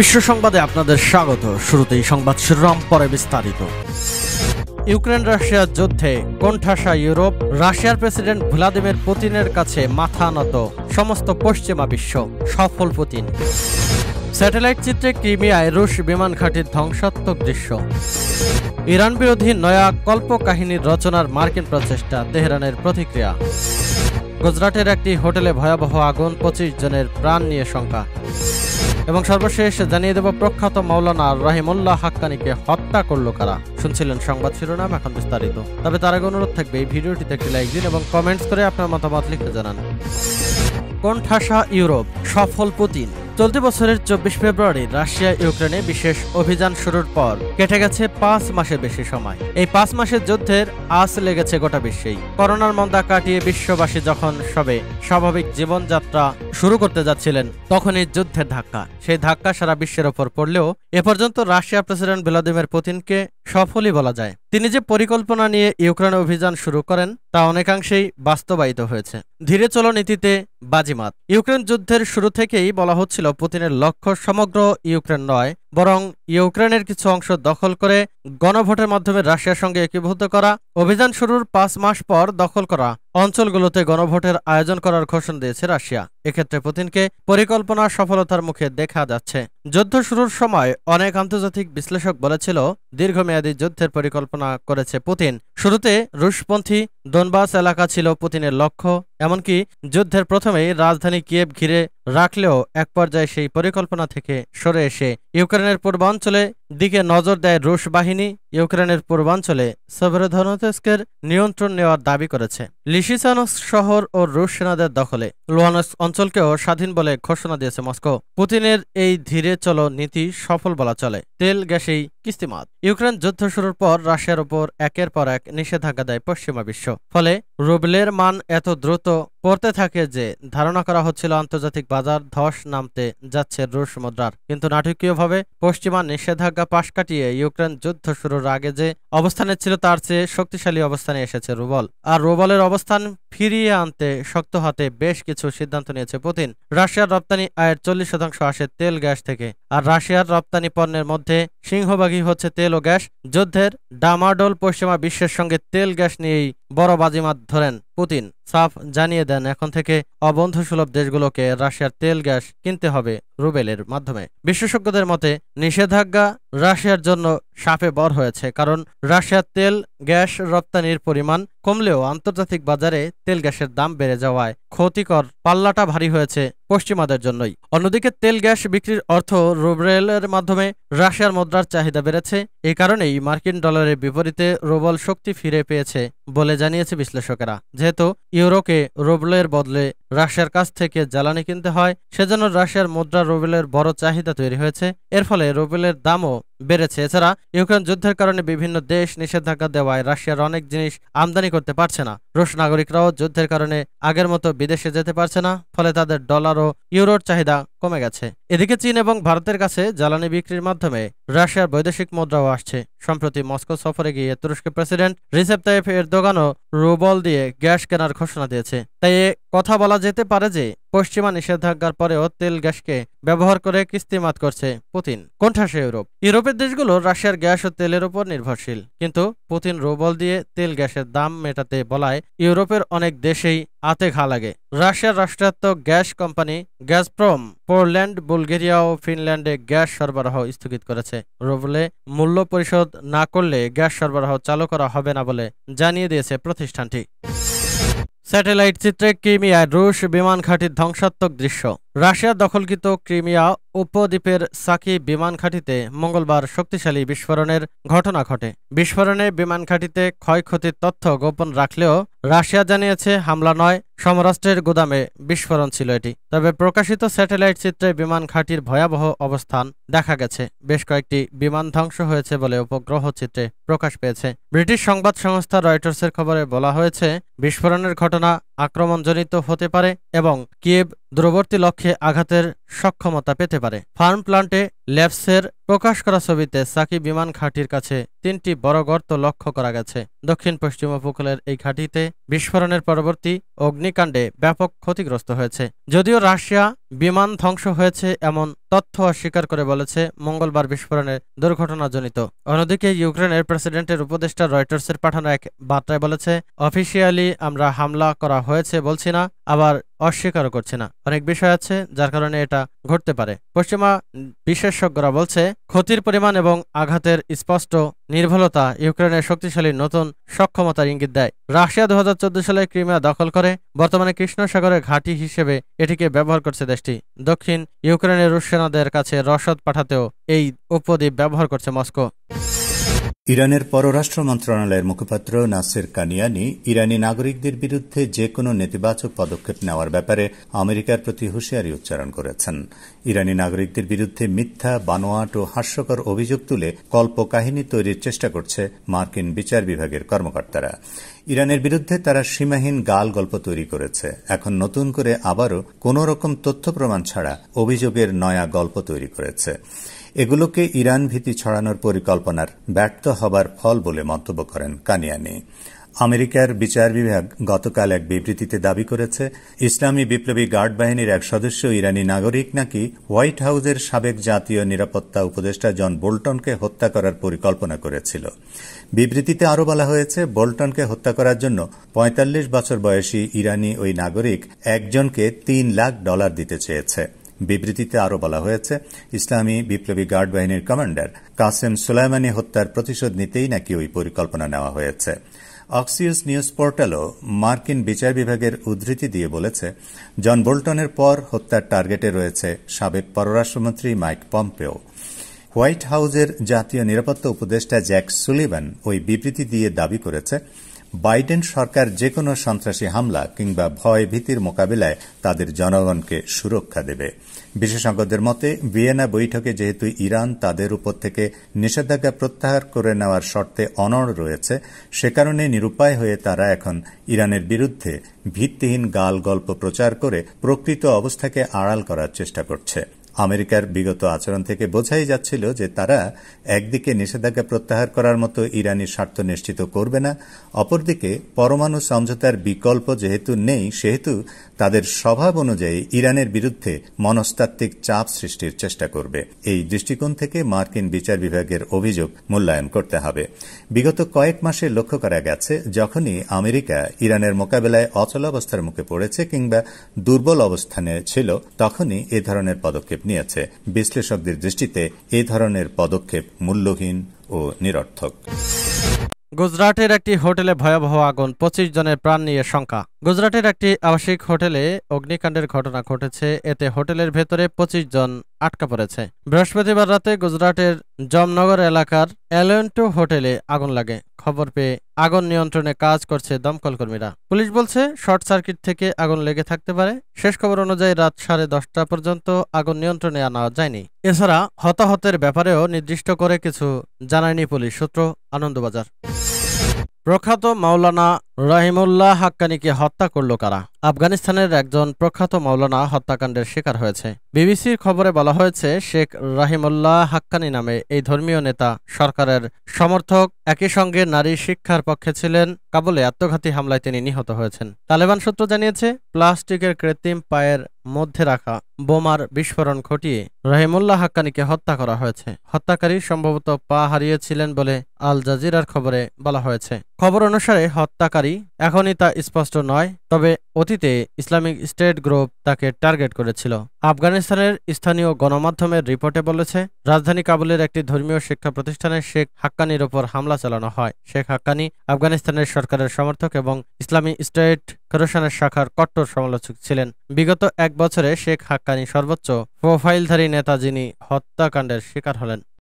বিশ্ব সংবাদে আপনাদের স্বাগত শুরুতেই সংবাদ শিরোনাম পরে বিস্তারিত ইউক্রেন রাশিয়ার যুদ্ধে কোণঠাসা ইউরোপ রাশিয়ার প্রেসিডেন্ট ভ্লাদিমির পুতিনের কাছে মাথা নত সমস্ত পশ্চিমা বিশ্ব সফল পুতিন স্যাটেলাইট চিত্রে ক্রিমিয়ায় রুশ বিমান ঘাঁটির ধ্বংসাত্মক দৃশ্য ইরান বিরোধী নয়া কল্পকাহিনীর রচনার মার্কিন প্রচেষ্টা তেহরানের প্রতিক্রিয়া গুজরাটের একটি হোটেলে ভয়াবহ আগুন পঁচিশ জনের প্রাণ নিয়ে শঙ্কা এবং সর্বশেষ জানিয়ে দেব প্রখ্যাত মাওলানা রাহিমুল্লাহ হাক্কানিকে হত্যা করলো কারা শুনছিলেন সংবাদ শিরোনাম এখন বিস্তারিত তবে তার আগে অনুরোধ থাকবে এই ভিডিওটিতে একটি লাইক দিন এবং কমেন্টস করে আপনার মতামত লিখে জানান ঠাসা ইউরোপ সফল পুতিন চলতি বছরের চব্বিশ ফেব্রুয়ারি রাশিয়া ইউক্রেনে বিশেষ অভিযান শুরুর পর কেটে গেছে পাঁচ মাসের বেশি সময় এই পাঁচ মাসের যুদ্ধের আজ লেগেছে গোটা বিশ্বেই করোনার মন্দা কাটিয়ে বিশ্ববাসী যখন সবে স্বাভাবিক জীবনযাত্রা শুরু করতে যাচ্ছিলেন তখন এই যুদ্ধের ধাক্কা সেই ধাক্কা সারা বিশ্বের ওপর পড়লেও এ পর্যন্ত রাশিয়া প্রেসিডেন্ট ভ্লাদিমির পুতিনকে সফলই বলা যায় তিনি যে পরিকল্পনা নিয়ে ইউক্রেন অভিযান শুরু করেন তা অনেকাংশেই বাস্তবায়িত হয়েছে ধীরে চলো নীতিতে বাজিমাত ইউক্রেন যুদ্ধের শুরু থেকেই বলা হচ্ছিল পুতিনের লক্ষ্য সমগ্র ইউক্রেন নয় বরং ইউক্রেনের কিছু অংশ দখল করে গণভোটের মাধ্যমে রাশিয়ার সঙ্গে একীভূত করা অভিযান শুরুর পাঁচ মাস পর দখল করা অঞ্চলগুলোতে গণভোটের আয়োজন করার ঘোষণা দিয়েছে রাশিয়া এক্ষেত্রে পুতিনকে পরিকল্পনা সফলতার মুখে দেখা যাচ্ছে যুদ্ধ শুরুর সময় অনেক আন্তর্জাতিক বিশ্লেষক বলেছিল দীর্ঘমেয়াদী যুদ্ধের পরিকল্পনা করেছে পুতিন শুরুতে রুশপন্থী দোনবাস এলাকা ছিল পুতিনের লক্ষ্য এমনকি যুদ্ধের প্রথমেই রাজধানী কিয়েভ ঘিরে রাখলেও এক পর্যায়ে সেই পরিকল্পনা থেকে সরে এসে ইউক্রেনের পূর্বাঞ্চলে দিকে নজর দেয় রুশ বাহিনী ইউক্রেনের পূর্বাঞ্চলে সেভেরোধনতেস্কের নিয়ন্ত্রণ নেওয়ার দাবি করেছে লিসিসানস শহর ও রুশ সেনাদের দখলে লোয়ানস অঞ্চলকেও স্বাধীন বলে ঘোষণা দিয়েছে মস্কো পুতিনের এই ধীরে চলো নীতি সফল বলা চলে তেল গ্যাসেই কিস্তিমাত ইউক্রেন যুদ্ধ শুরুর পর রাশিয়ার উপর একের পর এক নিষেধাজ্ঞা দেয় পশ্চিমা বিশ্ব ফলে রুবলের মান এত দ্রুত পড়তে থাকে যে ধারণা করা হচ্ছিল আন্তর্জাতিক বাজার ধস নামতে যাচ্ছে রুশ মুদ্রার কিন্তু নাটকীয়ভাবে পশ্চিমা নিষেধাজ্ঞা পাশ কাটিয়ে ইউক্রেন যুদ্ধ শুরুর আগে যে অবস্থানে ছিল তার চেয়ে শক্তিশালী অবস্থানে এসেছে রুবল আর রুবলের অবস্থান ফিরিয়ে আনতে শক্ত হাতে বেশ কিছু সিদ্ধান্ত নিয়েছে পুতিন রাশিয়ার রপ্তানি আয়ের চল্লিশ শতাংশ আসে তেল গ্যাস থেকে আর রাশিয়ার রপ্তানি পণ্যের মধ্যে সিংহবাগী হচ্ছে তেল ও গ্যাস যুদ্ধের ডামাডোল পশ্চিমা বিশ্বের সঙ্গে তেল গ্যাস নিয়েই বড় বাজিমাত ধরেন পুতিন সাফ জানিয়ে দেন এখন থেকে সুলভ দেশগুলোকে রাশিয়ার তেল গ্যাস কিনতে হবে রুবেলের মাধ্যমে বিশেষজ্ঞদের মতে নিষেধাজ্ঞা রাশিয়ার জন্য সাপে বর হয়েছে কারণ রাশিয়ার তেল গ্যাস রপ্তানির পরিমাণ কমলেও আন্তর্জাতিক বাজারে তেল গ্যাসের দাম বেড়ে যাওয়ায় ক্ষতিকর পাল্লাটা ভারী হয়েছে পশ্চিমাদের জন্যই অন্যদিকে তেল গ্যাস বিক্রির অর্থ রুবরেলের মাধ্যমে রাশিয়ার মুদ্রার চাহিদা বেড়েছে এ কারণেই মার্কিন ডলারের বিপরীতে রুবল শক্তি ফিরে পেয়েছে বলে জানিয়েছে বিশ্লেষকেরা যেহেতু ইউরোকে রুবলের বদলে রাশিয়ার কাছ থেকে জ্বালানি কিনতে হয় সেজন্য রাশিয়ার মুদ্রা রুবেলের বড় চাহিদা তৈরি হয়েছে এর ফলে রুবেলের দামও বেড়েছে এছাড়া ইউক্রেন যুদ্ধের কারণে বিভিন্ন দেশ নিষেধাজ্ঞা দেওয়ায় রাশিয়ার অনেক জিনিস আমদানি করতে পারছে না রুশ নাগরিকরাও যুদ্ধের কারণে আগের মতো বিদেশে যেতে পারছে না ফলে তাদের ডলার ও ইউরোর চাহিদা কমে গেছে এদিকে চীন এবং ভারতের কাছে জ্বালানি বিক্রির মাধ্যমে রাশিয়ার বৈদেশিক মুদ্রাও আসছে সম্প্রতি মস্কো সফরে গিয়ে তুরস্কের প্রেসিডেন্ট রিসেপ তাইফ এর দোকানও রুবল দিয়ে গ্যাস কেনার ঘোষণা দিয়েছে তাই কথা বলা যেতে পারে যে পশ্চিমা নিষেধাজ্ঞার পরেও তেল গ্যাসকে ব্যবহার করে কিস্তিমাত করছে পুতিন কোণঠাসে ইউরোপ ইউরোপের দেশগুলো রাশিয়ার গ্যাস ও তেলের উপর নির্ভরশীল কিন্তু পুতিন রোবল দিয়ে তেল গ্যাসের দাম মেটাতে বলায় ইউরোপের অনেক দেশেই আতে ঘা লাগে রাশিয়ার রাষ্ট্রায়ত্ত gas company Gazprom Poland Bulgaria ও ফিনল্যান্ডে গ্যাস সরবরাহ স্থগিত করেছে রোবলে মূল্য পরিশোধ না করলে গ্যাস সরবরাহ চালু করা হবে না বলে জানিয়ে দিয়েছে প্রতিষ্ঠানটি স্যাটেলাইট চিত্রে কিমিয়ায় রুশ বিমান ঘাঁটির ধ্বংসাত্মক দৃশ্য রাশিয়া দখলকৃত ক্রিমিয়া উপদ্বীপের সাকি বিমান মঙ্গলবার শক্তিশালী বিস্ফোরণের ঘটনা ঘটে বিস্ফোরণে বিমান ক্ষয়ক্ষতির তথ্য গোপন রাখলেও রাশিয়া জানিয়েছে হামলা নয় সমরাষ্ট্রের গুদামে বিস্ফোরণ ছিল এটি তবে প্রকাশিত স্যাটেলাইট চিত্রে বিমান ভয়াবহ অবস্থান দেখা গেছে বেশ কয়েকটি বিমান ধ্বংস হয়েছে বলে উপগ্রহ চিত্রে প্রকাশ পেয়েছে ব্রিটিশ সংবাদ সংস্থা রয়টার্সের খবরে বলা হয়েছে বিস্ফোরণের ঘটনা আক্রমণজনিত হতে পারে এবং কিয়েভ দূরবর্তী লক্ষ্যে আঘাতের সক্ষমতা পেতে পারে ফার্ম প্লান্টে ল্যাবসের প্রকাশ করা ছবিতে সাকি বিমান ঘাঁটির কাছে তিনটি বড় গর্ত লক্ষ্য করা গেছে দক্ষিণ পশ্চিম উপকূলের এই ঘাঁটিতে বিস্ফোরণের পরবর্তী অগ্নিকাণ্ডে ব্যাপক ক্ষতিগ্রস্ত হয়েছে যদিও রাশিয়া বিমান ধ্বংস হয়েছে এমন তথ্য অস্বীকার করে বলেছে মঙ্গলবার বিস্ফোরণের দুর্ঘটনাজনিত অন্যদিকে ইউক্রেনের প্রেসিডেন্টের উপদেষ্টা রয়টার্সের পাঠানো এক বার্তায় বলেছে অফিসিয়ালি আমরা হামলা করা হয়েছে বলছি না আবার অস্বীকারও করছে না অনেক বিষয় আছে যার কারণে এটা ঘটতে পারে পশ্চিমা বিশেষজ্ঞরা বলছে ক্ষতির পরিমাণ এবং আঘাতের স্পষ্ট নির্ভলতা ইউক্রেনের শক্তিশালী নতুন সক্ষমতার ইঙ্গিত দেয় রাশিয়া দু সালে ক্রিমিয়া দখল করে বর্তমানে কৃষ্ণ সাগরের ঘাঁটি হিসেবে এটিকে ব্যবহার করছে দেশটি দক্ষিণ ইউক্রেনের রুশ সেনাদের কাছে রসদ পাঠাতেও এই উপদ্বীপ ব্যবহার করছে মস্কো ইরানের পররাষ্ট্র মন্ত্রণালয়ের মুখপাত্র নাসির কানিয়ানি ইরানি নাগরিকদের বিরুদ্ধে যে কোনো নেতিবাচক পদক্ষেপ নেওয়ার ব্যাপারে আমেরিকার প্রতি হুঁশিয়ারি উচ্চারণ করেছেন ইরানি নাগরিকদের বিরুদ্ধে মিথ্যা বানোয়াট ও হাস্যকর অভিযোগ তুলে কল্পকাহিনী তৈরির চেষ্টা করছে মার্কিন বিচার বিভাগের কর্মকর্তারা ইরানের বিরুদ্ধে তারা সীমাহীন গাল গল্প তৈরি করেছে এখন নতুন করে আবারও কোন রকম তথ্য প্রমাণ ছাড়া অভিযোগের নয়া গল্প তৈরি করেছে এগুলোকে ইরান ভীতি ছড়ানোর পরিকল্পনার ব্যর্থ হবার ফল বলে মন্তব্য করেন কানিয়ানি আমেরিকার বিচার বিভাগ গতকাল এক বিবৃতিতে দাবি করেছে ইসলামী বিপ্লবী গার্ড বাহিনীর এক সদস্য ইরানি নাগরিক নাকি হোয়াইট হাউসের সাবেক জাতীয় নিরাপত্তা উপদেষ্টা জন বোল্টনকে হত্যা করার পরিকল্পনা করেছিল বিবৃতিতে আরও বলা হয়েছে বোল্টনকে হত্যা করার জন্য ৪৫ বছর বয়সী ইরানি ওই নাগরিক একজনকে তিন লাখ ডলার দিতে চেয়েছে বিবৃতিতে আরও বলা হয়েছে ইসলামী বিপ্লবী গার্ড বাহিনীর কমান্ডার কাসেম সুলাইমানি হত্যার প্রতিশোধ নিতেই নাকি ওই পরিকল্পনা নেওয়া হয়েছে অক্সিউজ নিউজ পোর্টালও মার্কিন বিচার বিভাগের উদ্ধৃতি দিয়ে বলেছে জন বোল্টনের পর হত্যার টার্গেটে রয়েছে সাবেক পররাষ্ট্রমন্ত্রী মাইক পম্পেও হোয়াইট হাউজের জাতীয় নিরাপত্তা উপদেষ্টা জ্যাক সুলিভান ওই বিবৃতি দিয়ে দাবি করেছে বাইডেন সরকার যে কোনো সন্ত্রাসী হামলা কিংবা ভয় ভীতির মোকাবিলায় তাদের জনগণকে সুরক্ষা দেবে বিশেষজ্ঞদের মতে ভিয়েনা বৈঠকে যেহেতু ইরান তাদের উপর থেকে নিষেধাজ্ঞা প্রত্যাহার করে নেওয়ার শর্তে অনড় রয়েছে সে কারণে নিরুপায় হয়ে তারা এখন ইরানের বিরুদ্ধে ভিত্তিহীন গাল গল্প প্রচার করে প্রকৃত অবস্থাকে আড়াল করার চেষ্টা করছে আমেরিকার বিগত আচরণ থেকে বোঝাই যাচ্ছিল যে তারা একদিকে নিষেধাজ্ঞা প্রত্যাহার করার মতো ইরানি স্বার্থ নিশ্চিত করবে না অপরদিকে পরমাণু সমঝোতার বিকল্প যেহেতু নেই সেহেতু তাদের স্বভাব অনুযায়ী ইরানের বিরুদ্ধে মনস্তাত্ত্বিক চাপ সৃষ্টির চেষ্টা করবে এই দৃষ্টিকোণ থেকে মার্কিন বিচার বিভাগের অভিযোগ মূল্যায়ন করতে হবে বিগত কয়েক মাসে লক্ষ্য করা গেছে যখনই আমেরিকা ইরানের মোকাবেলায় অবস্থার মুখে পড়েছে কিংবা দুর্বল অবস্থানে ছিল তখনই এ ধরনের পদক্ষেপ নিয়েছে বিশ্লেষকদের দৃষ্টিতে এ ধরনের পদক্ষেপ মূল্যহীন ও নিরর্থক গুজরাটের একটি হোটেলে ভয়াবহ আগুন পঁচিশ জনের প্রাণ নিয়ে শঙ্কা গুজরাটের একটি আবাসিক হোটেলে অগ্নিকাণ্ডের ঘটনা ঘটেছে এতে হোটেলের ভেতরে পঁচিশ জন আটকা পড়েছে বৃহস্পতিবার রাতে গুজরাটের জমনগর এলাকার অ্যালেন্টো হোটেলে আগুন লাগে খবর পেয়ে আগুন নিয়ন্ত্রণে কাজ করছে দমকল কর্মীরা পুলিশ বলছে শর্ট সার্কিট থেকে আগুন লেগে থাকতে পারে শেষ খবর অনুযায়ী রাত সাড়ে দশটা পর্যন্ত আগুন নিয়ন্ত্রণে আনা যায়নি এছাড়া হতাহতের ব্যাপারেও নির্দিষ্ট করে কিছু জানায়নি পুলিশ সূত্র আনন্দবাজার প্রখ্যাত মাওলানা রাহিমুল্লাহ হাক্কানিকে হত্যা করল কারা আফগানিস্তানের একজন প্রখ্যাত মাওলানা হত্যাকাণ্ডের শিকার হয়েছে বিবিসির খবরে বলা হয়েছে শেখ রাহিমুল্লাহ হাক্কানি নামে এই ধর্মীয় নেতা সরকারের সমর্থক একই সঙ্গে নারী শিক্ষার পক্ষে ছিলেন কাবুলে আত্মঘাতী হামলায় তিনি নিহত হয়েছেন তালেবান সূত্র জানিয়েছে প্লাস্টিকের কৃত্রিম পায়ের মধ্যে রাখা বোমার বিস্ফোরণ ঘটিয়ে রহিমুল্লাহ হাক্কানিকে হত্যা করা হয়েছে হত্যাকারী সম্ভবত পা হারিয়েছিলেন বলে আল জাজিরার খবরে বলা হয়েছে খবর অনুসারে হত্যাকারী এখনই তা স্পষ্ট নয় তবে অতি অতীতে ইসলামিক স্টেট গ্রুপ তাকে টার্গেট করেছিল আফগানিস্তানের স্থানীয় গণমাধ্যমের রিপোর্টে বলেছে রাজধানী কাবুলের একটি ধর্মীয় শিক্ষা প্রতিষ্ঠানে শেখ হাক্কানির ওপর হামলা চালানো হয় শেখ হাক্কানি আফগানিস্তানের সরকারের সমর্থক এবং ইসলামী স্টেট ফেডারেশনের শাখার কট্টর সমালোচক ছিলেন বিগত এক বছরে শেখ হাক্কানি সর্বোচ্চ প্রোফাইলধারী নেতা যিনি হত্যাকাণ্ডের শিকার হলেন